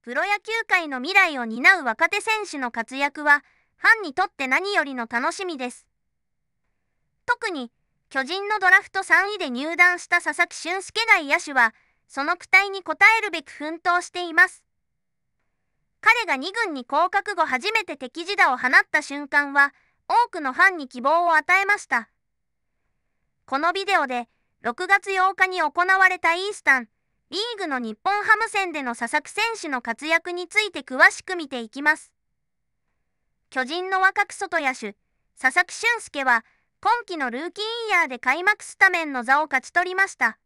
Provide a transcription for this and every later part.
プロ野球界の未来を担う若手選手の活躍は、ファンにとって何よりの楽しみです。特に、巨人のドラフト3位で入団した佐々木俊介外野手は、その期待に応えるべく奮闘しています。彼が2軍に降格後初めて敵地打を放った瞬間は、多くのファンに希望を与えました。このビデオで、6月8日に行われたイースタン、リーグの日本ハム戦での佐々木選手の活躍について詳しく見ていきます。巨人の若く外野手、佐々木俊介は、今季のルーキーイヤーで開幕スタメンの座を勝ち取りました。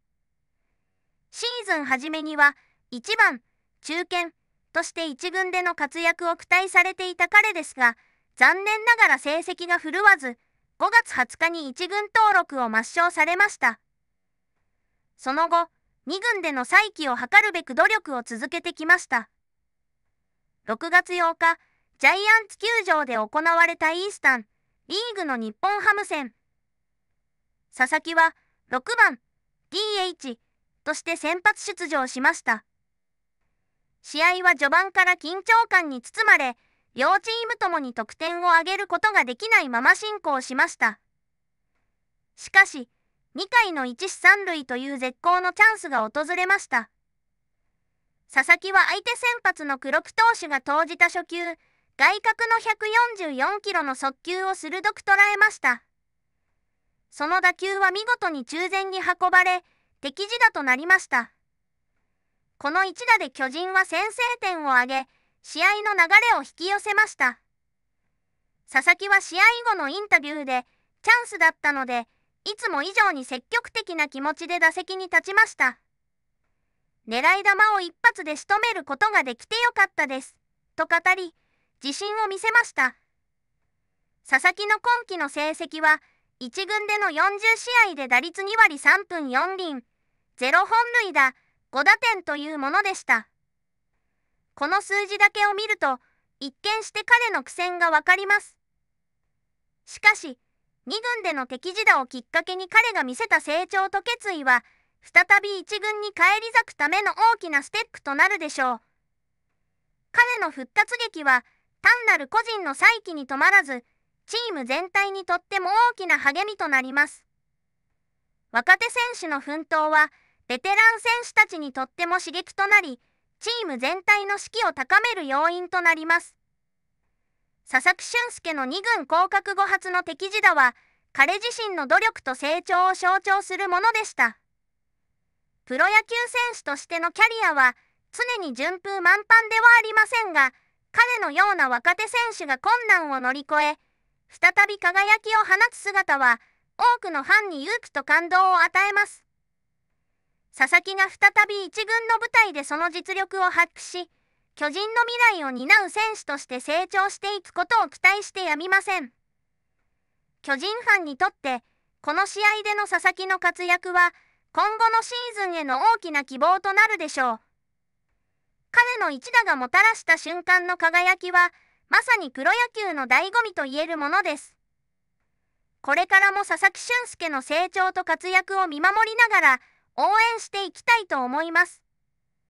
シーズン初めには、1番、中堅、として1軍での活躍を期待されていた彼ですが、残念ながら成績が振るわず、5月20日に1軍登録を抹消されました。その後、2軍での再起を図るべく努力を続けてきました。6月8日、ジャイアンツ球場で行われたイースタン、リーグの日本ハム戦。佐々木は6番、DH として先発出場しました。試合は序盤から緊張感に包まれ、両チームともに得点を挙げることができないまま進行しました。しかし、2回の1死3塁という絶好のチャンスが訪れました。佐々木は相手先発の黒木投手が投じた初球、外角の144キロの速球を鋭く捉えました。その打球は見事に中前に運ばれ、敵地打となりました。この一打で巨人は先制点を挙げ、試合の流れを引き寄せました。佐々木は試合後のインタビューで、チャンスだったので、いつも以上に積極的な気持ちで打席に立ちました。狙い球を一発で仕留めることができてよかったです。と語り、自信を見せました。佐々木の今季の成績は、1軍での40試合で打率2割3分4厘、0本塁打、5打点というものでした。この数字だけを見ると、一見して彼の苦戦がわかります。しかし、2軍での敵時打をきっかけに彼が見せた成長と決意は、再び1軍に返り咲くための大きなステップとなるでしょう。彼の復活劇は、単なる個人の再起に止まらず、チーム全体にとっても大きな励みとなります。若手選手の奮闘は、ベテラン選手たちにとっても刺激となり、チーム全体の士気を高める要因となります。佐々木俊介の2軍降格後発の敵地打は、彼自身の努力と成長を象徴するものでした。プロ野球選手としてのキャリアは、常に順風満帆ではありませんが、彼のような若手選手が困難を乗り越え、再び輝きを放つ姿は、多くのファンに勇気と感動を与えます。佐々木が再び一軍の舞台でその実力を発揮し、巨人の未来を担う選手として成長していくことを期待してやみません。巨人ファンにとって、この試合での佐々木の活躍は、今後のシーズンへの大きな希望となるでしょう。彼の一打がもたらした瞬間の輝きは、まさにプロ野球の醍醐味と言えるものです。これからも佐々木俊介の成長と活躍を見守りながら、応援していきたいと思います。